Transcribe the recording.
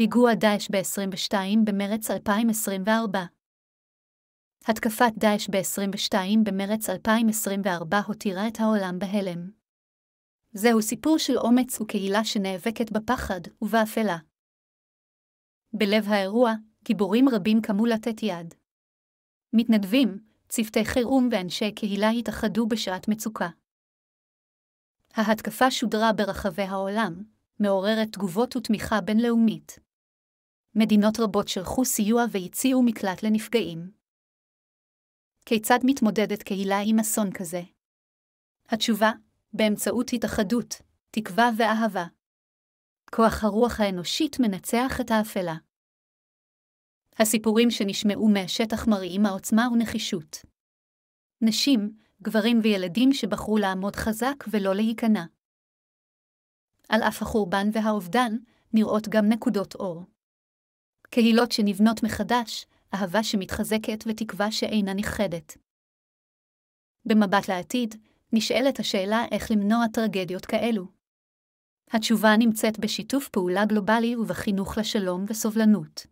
פיגוע דאעש ב-22 במרץ 2024 התקפת דאעש ב-22 במרץ 2024 הותירה את העולם בהלם. זהו סיפור של אומץ וקהילה שנאבקת בפחד ובאפלה. בלב האירוע, גיבורים רבים קמו לתת יד. מתנדבים, צוותי חירום ואנשי קהילה התאחדו בשעת מצוקה. ההתקפה שודרה ברחבי העולם, מעוררת תגובות ותמיכה בינלאומית. מדינות רבות שלחו סיוע והציעו מקלט לנפגעים. כיצד מתמודדת קהילה עם אסון כזה? התשובה, באמצעות התאחדות, תקווה ואהבה. כוח הרוח האנושית מנצח את האפלה. הסיפורים שנשמעו מהשטח מראים העוצמה ונחישות. נשים, גברים וילדים שבחרו לעמוד חזק ולא להיכנע. על אף החורבן והאובדן, נראות גם נקודות אור. קהילות שנבנות מחדש, אהבה שמתחזקת ותקווה שאינה נכחדת. במבט לעתיד, נשאלת השאלה איך למנוע טרגדיות כאלו. התשובה נמצאת בשיתוף פעולה גלובלי ובחינוך לשלום וסובלנות.